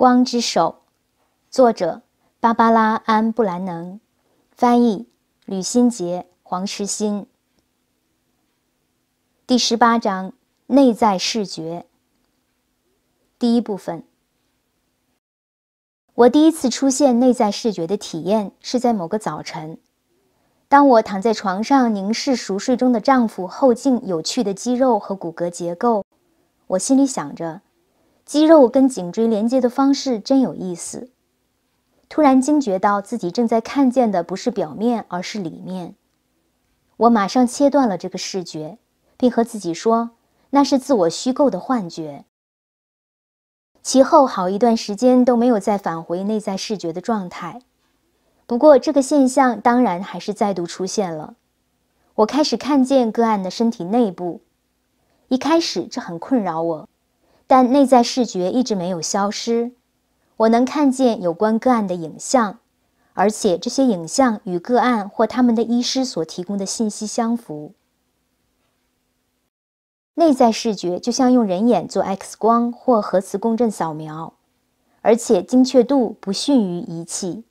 《光之手》，作者：芭芭拉·安·布兰能，翻译：吕新杰、黄时新。第十八章内在视觉。第一部分。我第一次出现内在视觉的体验是在某个早晨，当我躺在床上凝视熟睡中的丈夫后颈有趣的肌肉和骨骼结构，我心里想着。肌肉跟颈椎连接的方式真有意思。突然惊觉到自己正在看见的不是表面，而是里面。我马上切断了这个视觉，并和自己说那是自我虚构的幻觉。其后好一段时间都没有再返回内在视觉的状态。不过这个现象当然还是再度出现了。我开始看见个案的身体内部。一开始这很困扰我。但内在视觉一直没有消失，我能看见有关个案的影像，而且这些影像与个案或他们的医师所提供的信息相符。内在视觉就像用人眼做 X 光或核磁共振扫描，而且精确度不逊于仪器。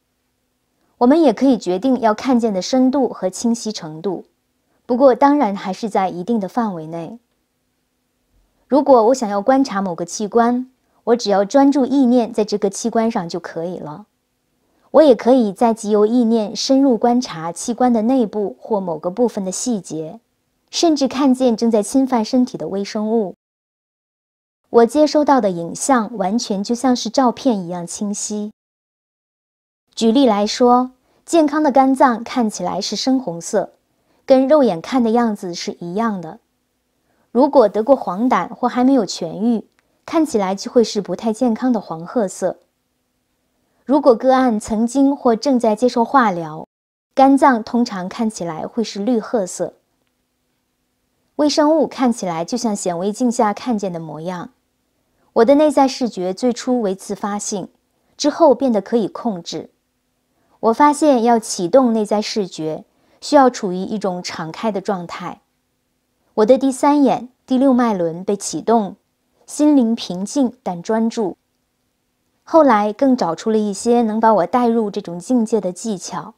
我们也可以决定要看见的深度和清晰程度，不过当然还是在一定的范围内。如果我想要观察某个器官，我只要专注意念在这个器官上就可以了。我也可以在集由意念深入观察器官的内部或某个部分的细节，甚至看见正在侵犯身体的微生物。我接收到的影像完全就像是照片一样清晰。举例来说，健康的肝脏看起来是深红色，跟肉眼看的样子是一样的。如果得过黄疸或还没有痊愈，看起来就会是不太健康的黄褐色。如果个案曾经或正在接受化疗，肝脏通常看起来会是绿褐色。微生物看起来就像显微镜下看见的模样。我的内在视觉最初为自发性，之后变得可以控制。我发现要启动内在视觉，需要处于一种敞开的状态。我的第三眼、第六脉轮被启动，心灵平静但专注。后来更找出了一些能把我带入这种境界的技巧。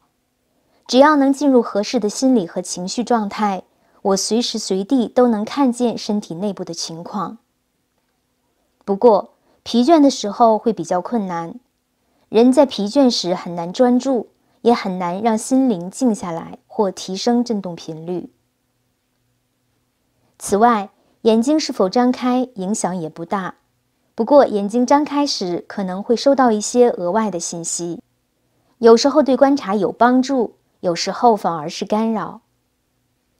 只要能进入合适的心理和情绪状态，我随时随地都能看见身体内部的情况。不过，疲倦的时候会比较困难。人在疲倦时很难专注，也很难让心灵静下来或提升振动频率。此外，眼睛是否张开影响也不大，不过眼睛张开时可能会收到一些额外的信息，有时候对观察有帮助，有时候反而是干扰。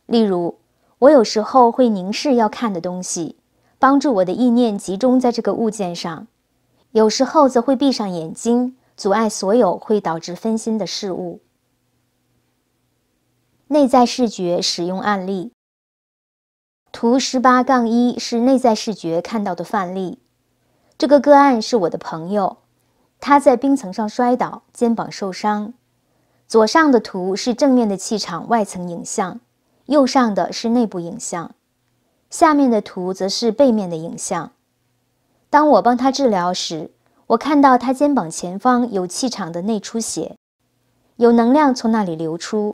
例如，我有时候会凝视要看的东西，帮助我的意念集中在这个物件上；有时候则会闭上眼睛，阻碍所有会导致分心的事物。内在视觉使用案例。图十八杠一是内在视觉看到的范例。这个个案是我的朋友，他在冰层上摔倒，肩膀受伤。左上的图是正面的气场外层影像，右上的是内部影像，下面的图则是背面的影像。当我帮他治疗时，我看到他肩膀前方有气场的内出血，有能量从那里流出。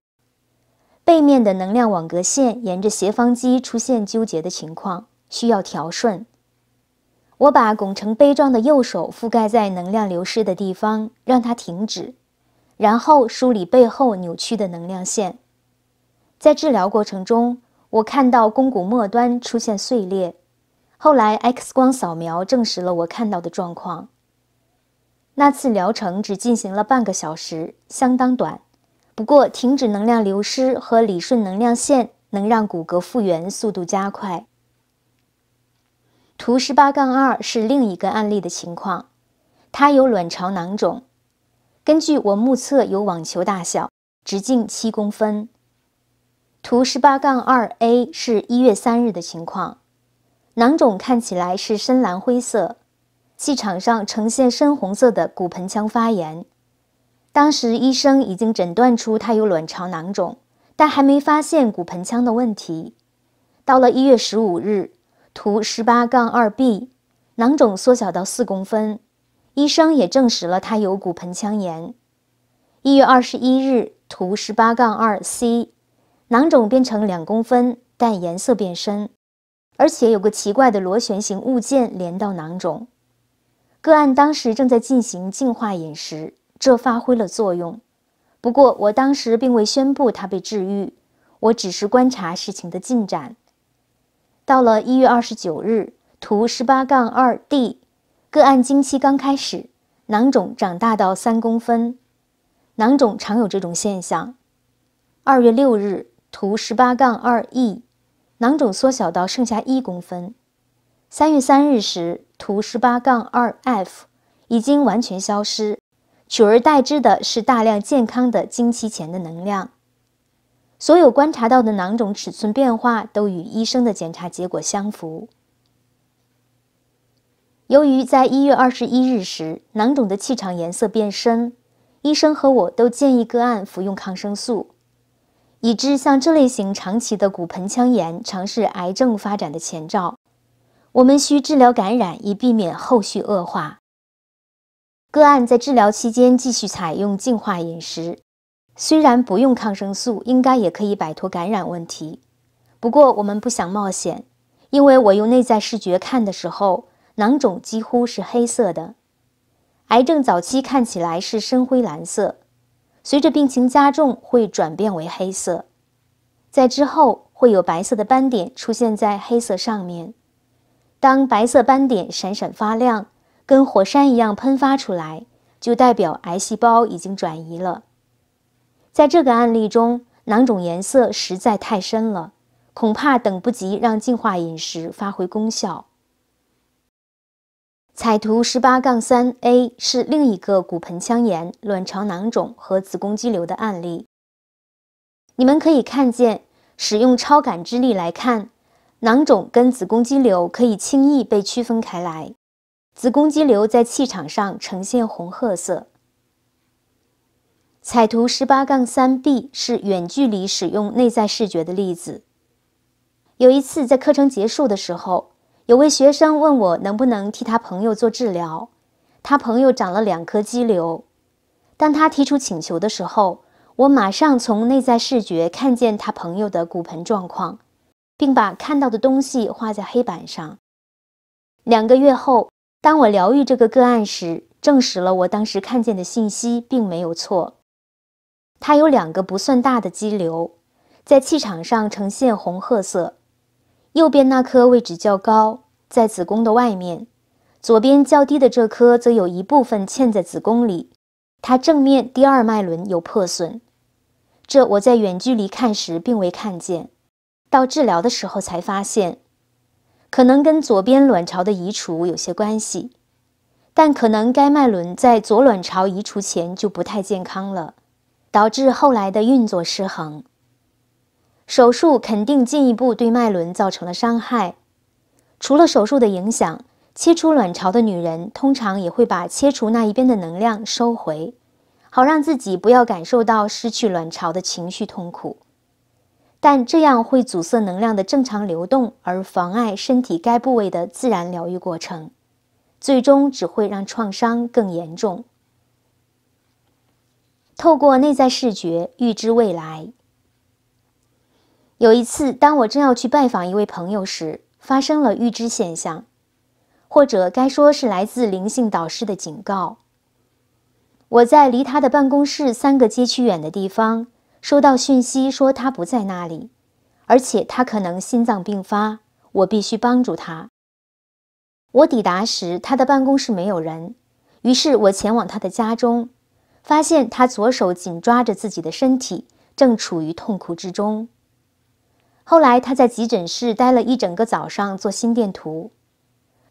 背面的能量网格线沿着斜方肌出现纠结的情况，需要调顺。我把拱成杯状的右手覆盖在能量流失的地方，让它停止，然后梳理背后扭曲的能量线。在治疗过程中，我看到肱骨末端出现碎裂，后来 X 光扫描证实了我看到的状况。那次疗程只进行了半个小时，相当短。不过，停止能量流失和理顺能量线，能让骨骼复原速度加快。图十八杠二是另一个案例的情况，它有卵巢囊肿，根据我目测有网球大小，直径七公分。图十八杠二 a 是一月三日的情况，囊肿看起来是深蓝灰色，气场上呈现深红色的骨盆腔发炎。当时医生已经诊断出她有卵巢囊肿，但还没发现骨盆腔的问题。到了一月十五日，图十八杠二 b，囊肿缩小到四公分，医生也证实了她有骨盆腔炎。一月二十一日，图十八杠二 c，囊肿变成两公分，但颜色变深，而且有个奇怪的螺旋形物件连到囊肿。个案当时正在进行净化饮食。这发挥了作用，不过我当时并未宣布他被治愈，我只是观察事情的进展。到了一月二十九日，图十八杠二 d，个案经期刚开始，囊肿长大到三公分。囊肿常有这种现象。二月六日，图十八杠二 e，囊肿缩小到剩下一公分。三月三日时，图十八杠二 f，已经完全消失。取而代之的是大量健康的经期前的能量。所有观察到的囊肿尺寸变化都与医生的检查结果相符。由于在一月二十一日时囊肿的气场颜色变深，医生和我都建议个案服用抗生素，以致像这类型长期的骨盆腔炎，尝试癌症发展的前兆。我们需治疗感染，以避免后续恶化。个案在治疗期间继续采用净化饮食，虽然不用抗生素，应该也可以摆脱感染问题。不过我们不想冒险，因为我用内在视觉看的时候，囊肿几乎是黑色的。癌症早期看起来是深灰蓝色，随着病情加重会转变为黑色，在之后会有白色的斑点出现在黑色上面。当白色斑点闪闪发亮。跟火山一样喷发出来，就代表癌细胞已经转移了。在这个案例中，囊肿颜色实在太深了，恐怕等不及让净化饮食发挥功效。彩图十八杠三 A 是另一个骨盆腔炎、卵巢囊肿和子宫肌瘤的案例。你们可以看见，使用超感知力来看，囊肿跟子宫肌瘤可以轻易被区分开来。子宫肌瘤在气场上呈现红褐色。彩图十八杠三 B 是远距离使用内在视觉的例子。有一次在课程结束的时候，有位学生问我能不能替他朋友做治疗，他朋友长了两颗肌瘤。当他提出请求的时候，我马上从内在视觉看见他朋友的骨盆状况，并把看到的东西画在黑板上。两个月后。当我疗愈这个个案时，证实了我当时看见的信息并没有错。它有两个不算大的肌瘤，在气场上呈现红褐色。右边那颗位置较高，在子宫的外面；左边较低的这颗则有一部分嵌在子宫里。它正面第二脉轮有破损，这我在远距离看时并未看见，到治疗的时候才发现。可能跟左边卵巢的移除有些关系，但可能该脉轮在左卵巢移除前就不太健康了，导致后来的运作失衡。手术肯定进一步对脉轮造成了伤害。除了手术的影响，切除卵巢的女人通常也会把切除那一边的能量收回，好让自己不要感受到失去卵巢的情绪痛苦。但这样会阻塞能量的正常流动，而妨碍身体该部位的自然疗愈过程，最终只会让创伤更严重。透过内在视觉预知未来。有一次，当我正要去拜访一位朋友时，发生了预知现象，或者该说是来自灵性导师的警告。我在离他的办公室三个街区远的地方。收到讯息说他不在那里，而且他可能心脏病发，我必须帮助他。我抵达时他的办公室没有人，于是我前往他的家中，发现他左手紧抓着自己的身体，正处于痛苦之中。后来他在急诊室待了一整个早上做心电图，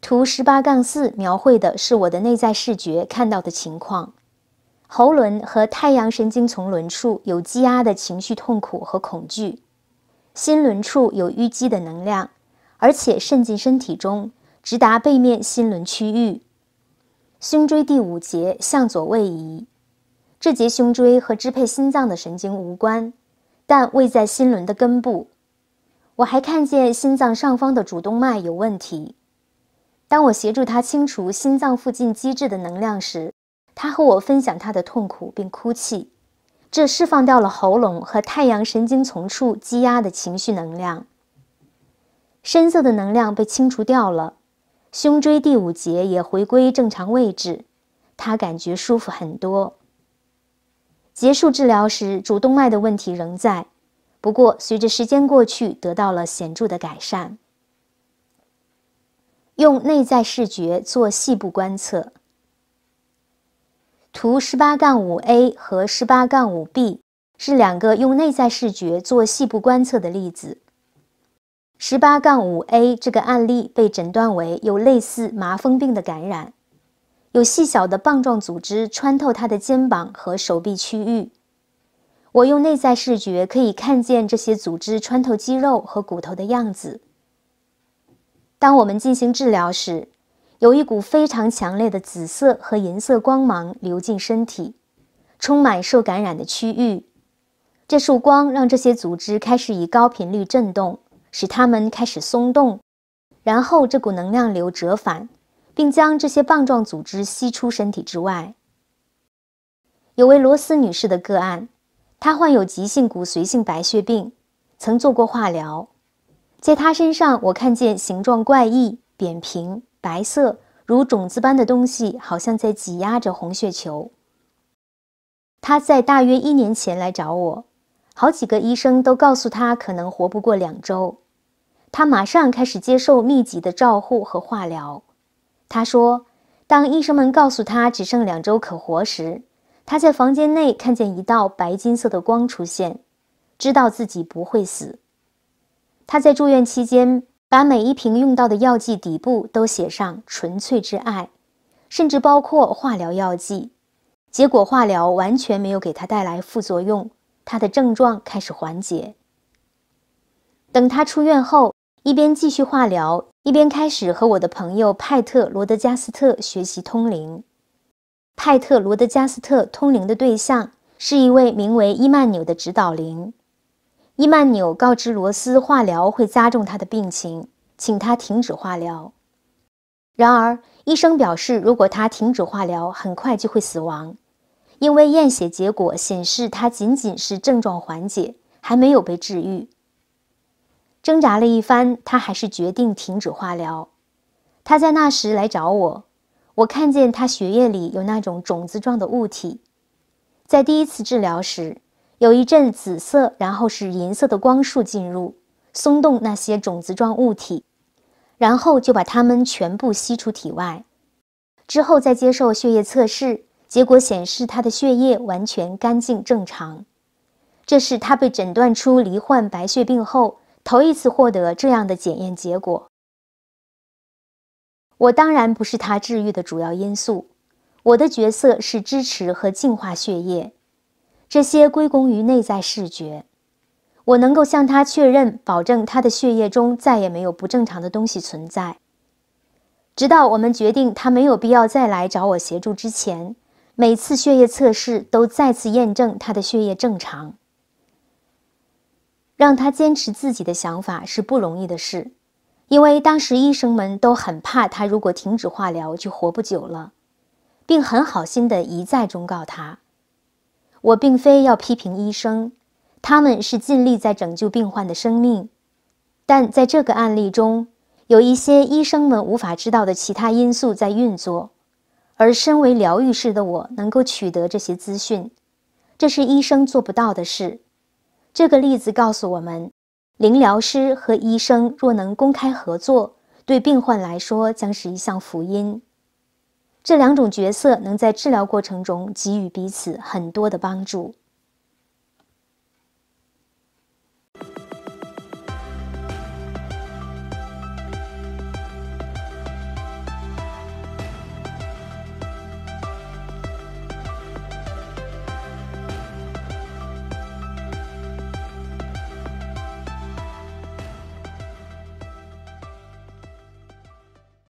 图十八杠四描绘的是我的内在视觉看到的情况。喉轮和太阳神经丛轮处有积压的情绪痛苦和恐惧，心轮处有淤积的能量，而且渗进身体中，直达背面心轮区域。胸椎第五节向左位移，这节胸椎和支配心脏的神经无关，但位在心轮的根部。我还看见心脏上方的主动脉有问题。当我协助他清除心脏附近积滞的能量时，他和我分享他的痛苦并哭泣，这释放掉了喉咙和太阳神经丛处积压的情绪能量。深色的能量被清除掉了，胸椎第五节也回归正常位置，他感觉舒服很多。结束治疗时，主动脉的问题仍在，不过随着时间过去，得到了显著的改善。用内在视觉做细部观测。图十八杠五 a 和十八杠五 b 是两个用内在视觉做细部观测的例子。十八杠五 a 这个案例被诊断为有类似麻风病的感染，有细小的棒状组织穿透他的肩膀和手臂区域。我用内在视觉可以看见这些组织穿透肌肉和骨头的样子。当我们进行治疗时，有一股非常强烈的紫色和银色光芒流进身体，充满受感染的区域。这束光让这些组织开始以高频率震动，使它们开始松动。然后这股能量流折返，并将这些棒状组织吸出身体之外。有位罗斯女士的个案，她患有急性骨髓性白血病，曾做过化疗。在她身上，我看见形状怪异、扁平。白色如种子般的东西，好像在挤压着红血球。他在大约一年前来找我，好几个医生都告诉他可能活不过两周。他马上开始接受密集的照护和化疗。他说，当医生们告诉他只剩两周可活时，他在房间内看见一道白金色的光出现，知道自己不会死。他在住院期间。把每一瓶用到的药剂底部都写上“纯粹之爱”，甚至包括化疗药剂。结果化疗完全没有给他带来副作用，他的症状开始缓解。等他出院后，一边继续化疗，一边开始和我的朋友派特罗德加斯特学习通灵。派特罗德加斯特通灵的对象是一位名为伊曼纽的指导灵。伊曼纽告知罗斯，化疗会加重他的病情，请他停止化疗。然而，医生表示，如果他停止化疗，很快就会死亡，因为验血结果显示他仅仅是症状缓解，还没有被治愈。挣扎了一番，他还是决定停止化疗。他在那时来找我，我看见他血液里有那种种子状的物体，在第一次治疗时。有一阵紫色，然后是银色的光束进入，松动那些种子状物体，然后就把它们全部吸出体外。之后再接受血液测试，结果显示他的血液完全干净正常。这是他被诊断出罹患白血病后头一次获得这样的检验结果。我当然不是他治愈的主要因素，我的角色是支持和净化血液。这些归功于内在视觉，我能够向他确认，保证他的血液中再也没有不正常的东西存在。直到我们决定他没有必要再来找我协助之前，每次血液测试都再次验证他的血液正常。让他坚持自己的想法是不容易的事，因为当时医生们都很怕他，如果停止化疗就活不久了，并很好心的一再忠告他。我并非要批评医生，他们是尽力在拯救病患的生命，但在这个案例中，有一些医生们无法知道的其他因素在运作，而身为疗愈师的我能够取得这些资讯，这是医生做不到的事。这个例子告诉我们，灵疗师和医生若能公开合作，对病患来说将是一项福音。这两种角色能在治疗过程中给予彼此很多的帮助。